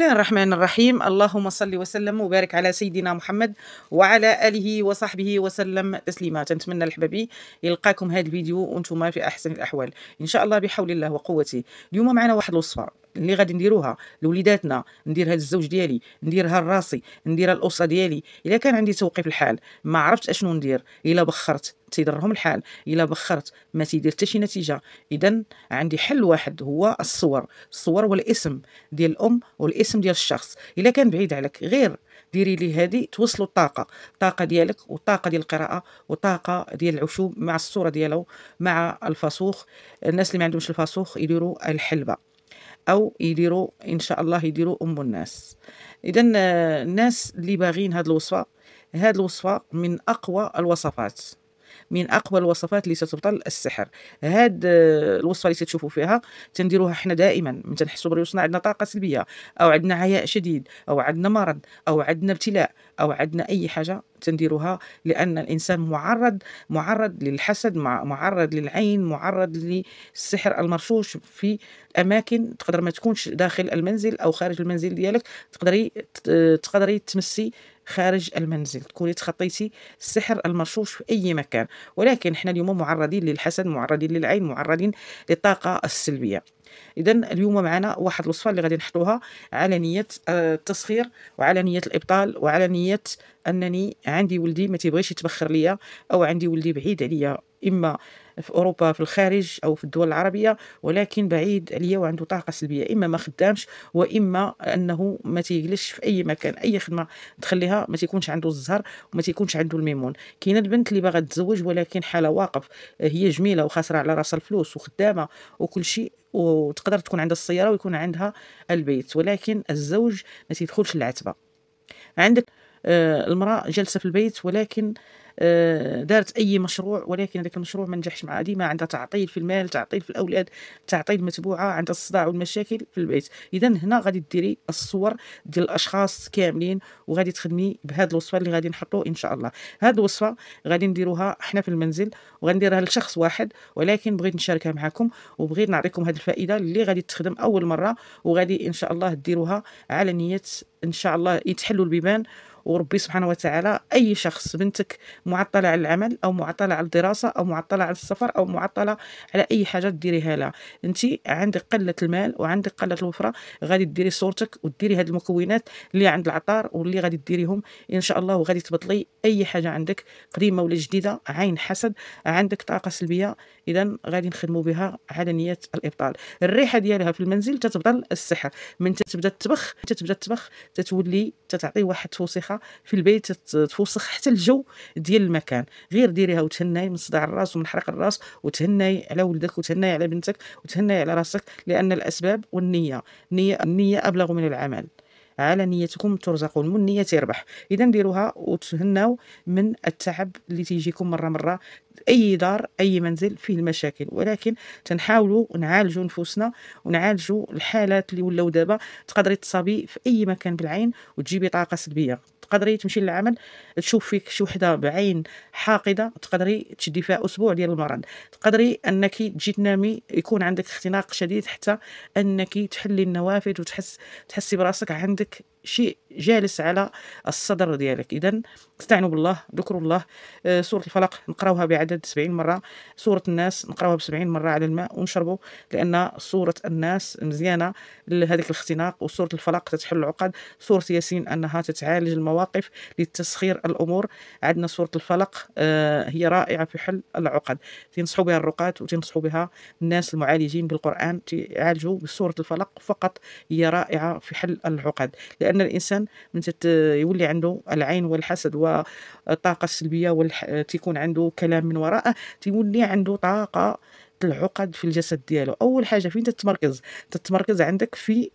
الله الرحمن الرحيم اللهم صل وسلم وبارك على سيدنا محمد وعلى اله وصحبه وسلم تسليما تنتمنى الحبابي يلقاكم هذا الفيديو وانتم في احسن الاحوال ان شاء الله بحول الله وقوته اليوم معنا واحد الوصفه اللي غادي نديروها لوليداتنا نديرها للزوج ديالي نديرها لراسي نديرها للاسره ديالي الا كان عندي توقيف الحال ما عرفتش اشنو ندير الا بخرت تيضرهم الحال الا بخرت ما تيدير حتى شي نتيجه اذا عندي حل واحد هو الصور الصور والاسم ديال الام والاسم ديال الشخص الا كان بعيد عليك غير ديري لي هذه توصلوا الطاقه الطاقه ديالك والطاقه ديال القراءه والطاقه ديال العشوب مع الصوره ديالو مع الفاسوخ الناس اللي ما عندهمش الفاسوخ يديروا الحلبه او يديروا ان شاء الله يديروا ام الناس اذا الناس اللي باغين هذه الوصفه هذه الوصفه من اقوى الوصفات من اقوى الوصفات اللي ستبطل السحر هاد آه، الوصفه اللي تشوفوا فيها تنديروها حنا دائما من تنحسوا بريوسنا عندنا طاقه سلبيه او عندنا عياء شديد او عندنا مرض او عندنا ابتلاء او عندنا اي حاجه تنديروها لان الانسان معرض معرض للحسد معرض للعين معرض للسحر المرشوش في اماكن تقدر ما تكونش داخل المنزل او خارج المنزل ديالك تقدري آه، تقدري تمسي خارج المنزل تكوني تخطيتي السحر المرشوش في أي مكان ولكن احنا اليوم معرضين للحسد معرضين للعين معرضين للطاقة السلبية اذا اليوم معنا واحد الوصفه اللي غادي نحطوها على نيه آه، التسخير وعلى نيه الابطال وعلى نيه انني عندي ولدي ما تيبغيش يتبخر ليا او عندي ولدي بعيد عليا اما في اوروبا في الخارج او في الدول العربيه ولكن بعيد عليا وعنده طاقه سلبيه اما ما خدامش واما انه ما تيجلسش في اي مكان اي خدمه تخليها ما تيكونش عنده الزهر وما تيكونش عنده الميمون كاينه البنت اللي باغا تتزوج ولكن حاله واقف هي جميله وخاسره على راسها الفلوس وخدامه وكل شيء وتقدر تكون عندها السياره ويكون عندها البيت ولكن الزوج ما تيدخلش العتبه عندك آه، المراه جالسه في البيت ولكن آه، دارت اي مشروع ولكن هذاك المشروع ما نجحش معها ديما عندها تعطيل في المال تعطيل في الاولاد تعطيل متبوعه عندها الصداع والمشاكل في البيت اذا هنا غادي ديري الصور ديال الاشخاص كاملين وغادي تخدمي بهذه الوصفه اللي غادي نحطو ان شاء الله هذه الوصفه غادي نديروها حنا في المنزل وغنديرها لشخص واحد ولكن بغيت نشاركها معكم وبغيت نعطيكم هذه الفائده اللي غادي تخدم اول مره وغادي ان شاء الله ديروها على نيه ان شاء الله يتحلوا البيبان وربي سبحانه وتعالى اي شخص بنتك معطله على العمل او معطله على الدراسه او معطله على السفر او معطله على اي حاجه ديريها لها انت عندك قله المال وعندك قله الوفره غادي ديري صورتك وديري هذه المكونات اللي عند العطار واللي غادي ديريهم ان شاء الله وغادي تبطلي اي حاجه عندك قديمه ولا جديده عين حسد عندك طاقه سلبيه اذا غادي نخدموا بها على نيه الابطال الريحه ديالها في المنزل تتبطل السحر من تتبدا تبخ تتبدا تبخ تتولي تتعطي واحد التوسيخه الراحه في البيت توسخ حتى الجو ديال المكان غير ديريها وتهناي من صداع الراس ومن حرق الراس وتهناي على ولدك وتهناي على بنتك وتهناي على راسك لان الاسباب والنيه النيه النيه ابلغ من العمل على نيتكم ترزقون من نية يربح اذا ديروها وتهناو من التعب اللي تيجيكم مره مره اي دار اي منزل فيه المشاكل ولكن تنحاولوا نعالجوا نفوسنا ونعالجوا الحالات اللي ولاو دابا تقدري تصابي في اي مكان بالعين وتجيبي طاقه سلبيه تقدري تمشي للعمل تشوف فيك شي وحده بعين حاقده تقدري تشدي فيها اسبوع ديال المرض تقدري انك تجي تنامي يكون عندك اختناق شديد حتى انك تحلي النوافذ وتحس تحسي براسك عندك شيء جالس على الصدر ديالك اذا استعنوا بالله ذكروا الله آه، سوره الفلق نقراوها بعدد 70 مره سوره الناس نقراوها ب 70 مره على الماء ونشربوا لان سوره الناس مزيانه لهذيك الاختناق وسوره الفلق تتحل العقد سوره ياسين انها تتعالج المواقف لتسخير الامور عندنا سوره الفلق آه، هي رائعه في حل العقد تنصحوا بها الرقاة وتنصحوا بها الناس المعالجين بالقران تعالجوا بسوره الفلق فقط هي رائعه في حل العقد لأن لأن الإنسان من يولي عنده العين والحسد والطاقة السلبية والح... تيكون عنده كلام من وراءه تيولي عنده طاقة العقد في الجسد ديالو أول حاجة فين تتمركز تتمركز عندك في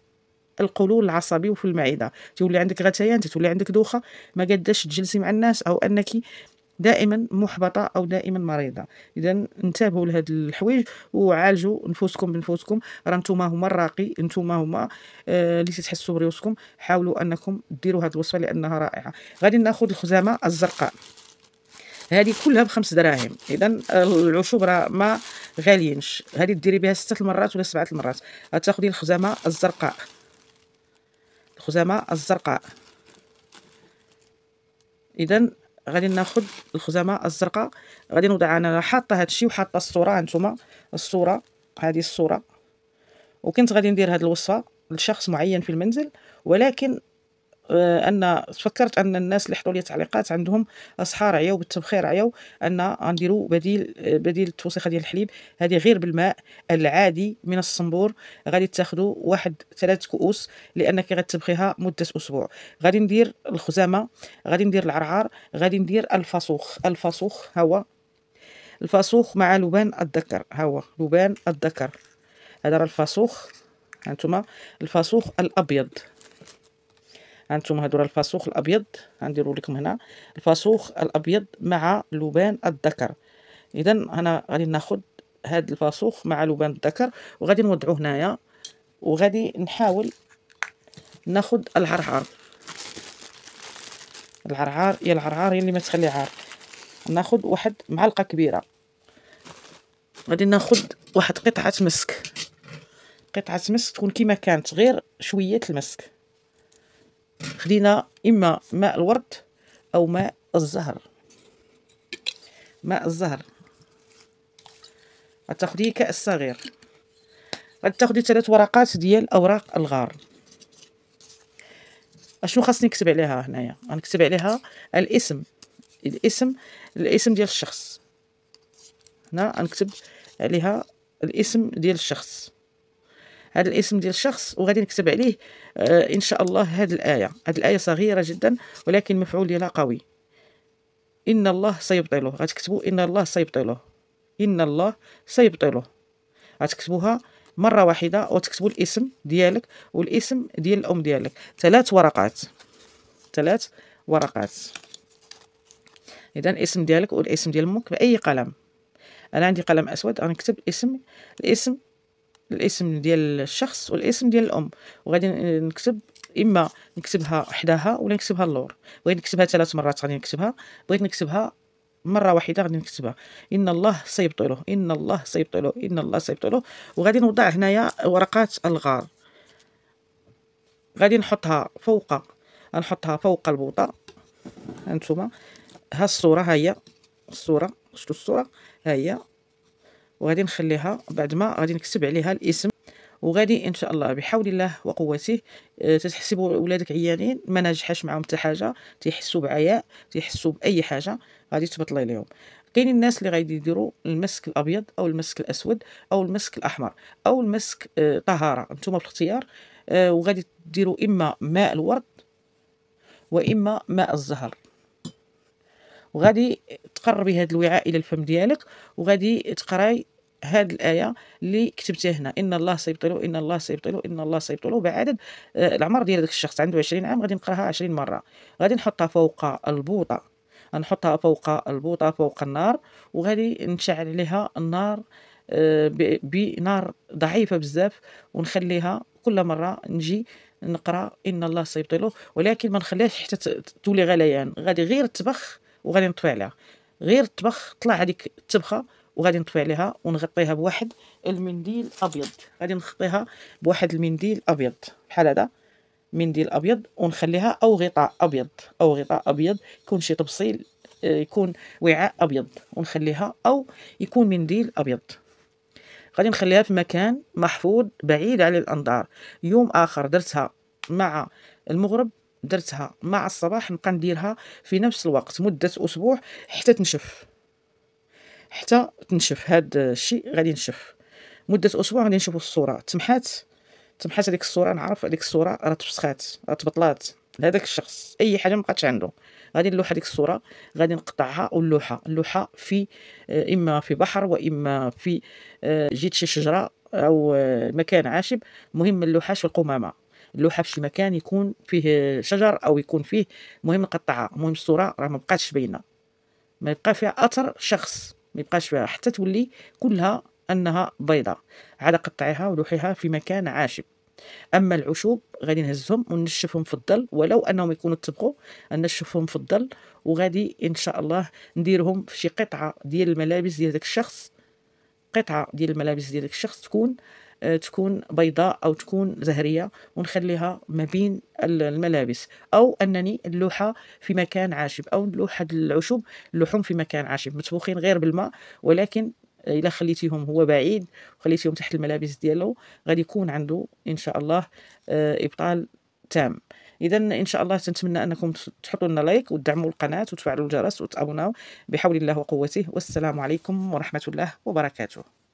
القولون العصبي وفي المعده تولي عندك غثيان تولي عندك دوخه ما قداش تجلسي مع الناس او انك دائما محبطه او دائما مريضه اذا انتبهوا لهاد الحوايج وعالجوا نفوسكم بنفوسكم راه نتوما هما الراقي نتوما هما آه اللي تتحسوا بريوسكم حاولوا انكم ديروا هاد الوصفه لانها رائعه غادي ناخذ الخزامه الزرقاء هذه كلها بخمس دراهم اذا العشوب راه ما غاليينش هذه ديري بها ستة المرات ولا سبعة المرات تاخذي الخزامه الزرقاء الخزامه الزرقاء اذا غادي ناخد الخزامه الزرقاء غادي نوضع انا حاطه هادشي وحاطه الصوره هانتوما الصوره هذه الصوره وكنت غادي ندير هاد الوصفه لشخص معين في المنزل ولكن آه، ان فكرت ان الناس اللي حطوا لي تعليقات عندهم اصحار عياو بالتبخير عياو ان غنديروا بديل آه، بديل التوسيخه ديال الحليب هذه غير بالماء العادي من الصنبور غادي تاخذوا واحد ثلاث كؤوس لانك غتبخيها مده اسبوع غادي ندير الخزامه غادي ندير العرعار غادي ندير الفاسوخ الفاسوخ هو الفاسوخ مع لبان الذكر هو لبان الذكر هذا الفاسوخ هانتوما الفاسوخ الابيض هانتوما هادو راه الفاسوخ الابيض غنديرو لكم هنا الفاسوخ الابيض مع لبان الذكر اذا انا غادي ناخد هاد الفاسوخ مع لبان الذكر وغادي نوضعو هنايا وغادي نحاول ناخد العرعار العرعار يا العرعار يا اللي ما تخلي عار ناخد واحد معلقه كبيره غادي ناخد واحد قطعه مسك قطعه مسك تكون كيما كانت غير شويه المسك خدينا اما ماء الورد او ماء الزهر ماء الزهر غتاخدي كاس صغير غتاخدي ثلاث ورقات ديال اوراق الغار اشنو خاصني نكتب عليها هنايا غنكتب عليها الاسم الاسم الاسم ديال الشخص هنا غنكتب عليها الاسم ديال الشخص هذا الاسم ديال الشخص وغادي نكتب عليه آه ان شاء الله هذه الايه هذه الايه صغيره جدا ولكن مفعول ديالها قوي ان الله سيبطله غتكتبوا ان الله سيبطله ان الله سيبطله غتكتبوها مره واحده وتكتبوا الاسم ديالك والاسم ديال الام ديالك ثلاث ورقات ثلاث ورقات اذا الاسم ديالك والاسم ديال امك باي قلم انا عندي قلم اسود غنكتب الاسم الاسم الاسم ديال الشخص والاسم ديال الام وغادي نكتب اما نكتبها حداها ولا نكتبها اللور بغيت نكتبها ثلاث مرات غادي نكتبها بغيت نكتبها مره واحده غادي نكتبها ان الله سيبطله ان الله سيبطله ان الله سيبطله وغادي نوضع هنايا ورقات الغار غادي نحطها فوق غنحطها فوق البوطه هانتوما ها الصوره ها هي الصوره شفتوا الصوره ها هي وغادي نخليها بعد ما غادي نكتب عليها الاسم وغادي ان شاء الله بحول الله وقوته آه، تتحسبوا ولادك عيانين ما ناجحاش معاهم حتى حاجه تيحسوا بعياء تيحسوا باي حاجه غادي تبطلي لهم كاين الناس اللي غادي يديروا المسك الابيض او المسك الاسود او المسك الاحمر او المسك آه، طهاره نتوما في الاختيار آه، وغادي ديروا اما ماء الورد واما ماء الزهر وغادي تقربي هذا الوعاء الى الفم ديالك وغادي تقراي هذه الايه اللي كتبتها هنا ان الله سيبطل ان الله سيبطل ان الله سيبطل بعدد العمر آه، ديال داك الشخص عنده 20 عام غادي نقراها 20 مره غادي نحطها فوق البوطه غنحطها فوق البوطه فوق النار وغادي نشعل عليها النار آه، بنار ضعيفه بزاف ونخليها كل مره نجي نقرا ان الله سيبطل ولكن ما نخليهاش حتى تولي غليان غادي غير تبخ وغادي نطوي عليها غير الطبخ طلع هذيك التبخه وغادي نطوي عليها ونغطيها بواحد المنديل ابيض غادي نغطيها بواحد المنديل ابيض بحال هذا منديل ابيض ونخليها او غطاء ابيض او غطاء ابيض يكون شي تبصيل آه، يكون وعاء ابيض ونخليها او يكون منديل ابيض غادي نخليها في مكان محفوظ بعيد على الانظار يوم اخر درتها مع المغرب درتها مع الصباح نبقى نديرها في نفس الوقت مده اسبوع حتى تنشف حتى تنشف هذا الشيء غادي نشف مده اسبوع غادي نشوفو الصوره تمحات تمحات هذيك الصوره نعرف هذيك الصوره راه تفسخات راه تبطلات لهذاك الشخص اي حاجه ما بقاتش عنده غادي نلوح هذيك الصوره غادي نقطعها ونلوحها اللوحه في آه، اما في بحر واما في آه، جيت شي شجره او آه، مكان عاشب مهم اللوحه في القمامه اللوحه في شي مكان يكون فيه شجر او يكون فيه مهم نقطعها المهم الصوره راه ما بقاتش باينه ما يبقى فيها اثر شخص ما يبقاش فيها حتى تولي كلها انها بيضاء عاد قطعيها ولوحيها في مكان عاشب اما العشوب غادي نهزهم وننشفهم في الظل ولو انهم يكونوا تبغوا ننشفهم في الظل وغادي ان شاء الله نديرهم في شي قطعه ديال الملابس ديال داك الشخص قطعه ديال الملابس ديال داك الشخص تكون آه، تكون بيضاء أو تكون زهرية ونخليها ما بين الملابس أو أنني اللوحة في مكان عاشب أو لوحة العشب اللحوم في مكان عاشب مطبوخين غير بالماء ولكن الا خليتيهم هو بعيد وخليتيهم تحت الملابس ديالو غادي يكون عنده ان شاء الله آه، ابطال تام اذا ان شاء الله تنتمنى انكم تحطوا لنا لايك وتدعموا القناه وتفعلوا الجرس وتابوناو بحول الله وقوته والسلام عليكم ورحمه الله وبركاته